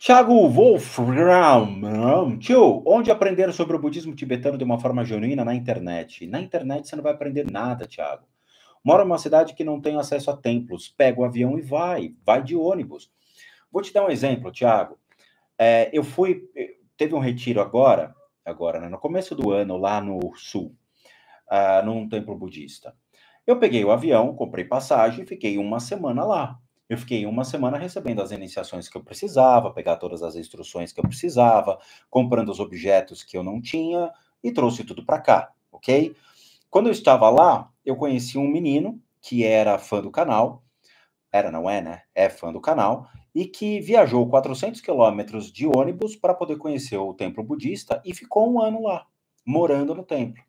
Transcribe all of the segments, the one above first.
Thiago Wolfram, tio, onde aprender sobre o budismo tibetano de uma forma genuína na internet? Na internet você não vai aprender nada, Thiago. Moro numa cidade que não tem acesso a templos, pega o avião e vai, vai de ônibus. Vou te dar um exemplo, Thiago. É, eu fui, eh, teve um retiro agora, agora, né, no começo do ano, lá no sul, uh, num templo budista. Eu peguei o avião, comprei passagem, fiquei uma semana lá. Eu fiquei uma semana recebendo as iniciações que eu precisava, pegar todas as instruções que eu precisava, comprando os objetos que eu não tinha e trouxe tudo para cá, ok? Quando eu estava lá, eu conheci um menino que era fã do canal, era não é, né? É fã do canal e que viajou 400 quilômetros de ônibus para poder conhecer o templo budista e ficou um ano lá, morando no templo.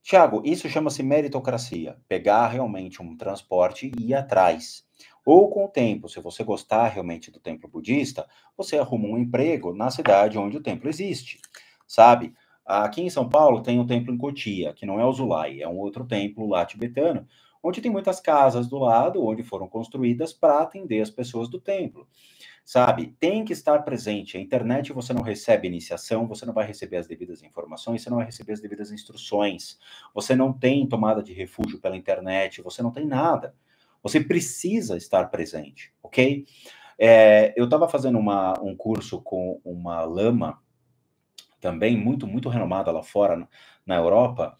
Tiago, isso chama-se meritocracia, pegar realmente um transporte e ir atrás. Ou com o tempo, se você gostar realmente do templo budista, você arruma um emprego na cidade onde o templo existe, sabe? Aqui em São Paulo tem um templo em Cotia, que não é o Zulai, é um outro templo lá tibetano, onde tem muitas casas do lado, onde foram construídas para atender as pessoas do templo. Sabe? Tem que estar presente. A internet você não recebe iniciação, você não vai receber as devidas informações, você não vai receber as devidas instruções. Você não tem tomada de refúgio pela internet, você não tem nada. Você precisa estar presente, ok? É, eu estava fazendo uma, um curso com uma lama, também muito, muito renomada lá fora, na Europa,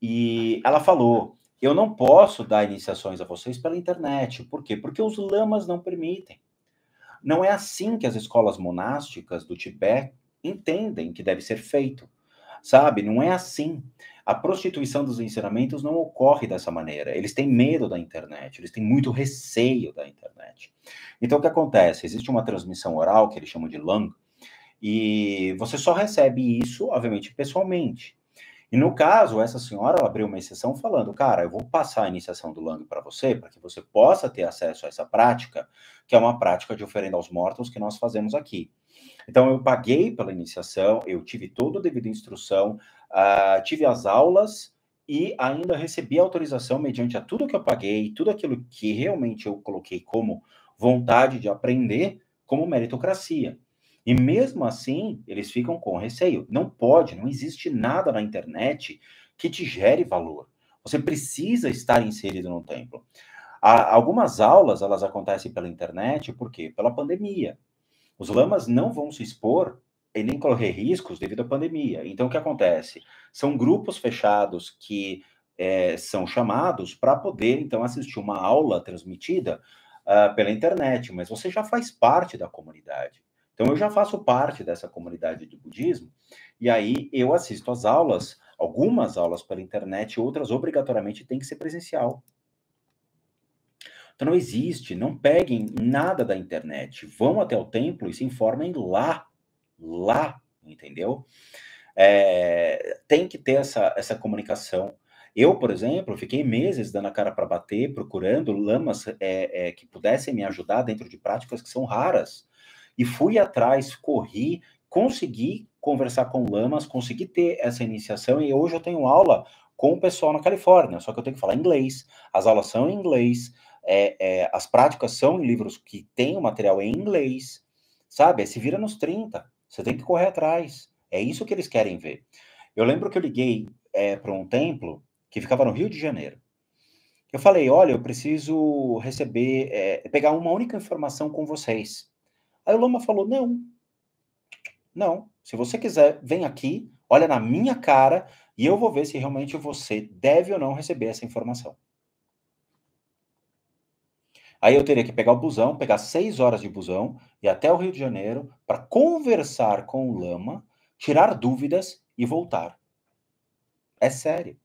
e ela falou: eu não posso dar iniciações a vocês pela internet. Por quê? Porque os lamas não permitem. Não é assim que as escolas monásticas do Tibete entendem que deve ser feito, sabe? Não é assim. A prostituição dos ensinamentos não ocorre dessa maneira. Eles têm medo da internet, eles têm muito receio da internet. Então, o que acontece? Existe uma transmissão oral, que eles chamam de lang, e você só recebe isso, obviamente, pessoalmente. E no caso, essa senhora ela abriu uma exceção falando: cara, eu vou passar a iniciação do Lang para você, para que você possa ter acesso a essa prática, que é uma prática de oferenda aos mortos que nós fazemos aqui. Então, eu paguei pela iniciação, eu tive toda a devida instrução, uh, tive as aulas e ainda recebi autorização mediante a tudo que eu paguei, tudo aquilo que realmente eu coloquei como vontade de aprender, como meritocracia. E mesmo assim, eles ficam com receio. Não pode, não existe nada na internet que te gere valor. Você precisa estar inserido no templo. Há ah, algumas aulas, elas acontecem pela internet, por quê? Pela pandemia. Os lamas não vão se expor e nem correr riscos devido à pandemia. Então, o que acontece? São grupos fechados que é, são chamados para poder, então, assistir uma aula transmitida uh, pela internet, mas você já faz parte da comunidade. Então, eu já faço parte dessa comunidade de budismo, e aí eu assisto às aulas, algumas aulas pela internet, outras obrigatoriamente tem que ser presencial. Então não existe, não peguem nada da internet. Vão até o templo e se informem lá, lá, entendeu? É, tem que ter essa, essa comunicação. Eu, por exemplo, fiquei meses dando a cara para bater, procurando lamas é, é, que pudessem me ajudar dentro de práticas que são raras. E fui atrás, corri, consegui conversar com lamas, consegui ter essa iniciação e hoje eu tenho aula com o pessoal na Califórnia, só que eu tenho que falar inglês, as aulas são em inglês, é, é, as práticas são em livros que têm o material em inglês, sabe? se vira nos 30, você tem que correr atrás. É isso que eles querem ver. Eu lembro que eu liguei é, para um templo que ficava no Rio de Janeiro. Eu falei, olha, eu preciso receber, é, pegar uma única informação com vocês. Aí o Lama falou, não, não. Se você quiser, vem aqui, olha na minha cara e eu vou ver se realmente você deve ou não receber essa informação. Aí eu teria que pegar o busão, pegar seis horas de busão, ir até o Rio de Janeiro para conversar com o Lama, tirar dúvidas e voltar. É sério.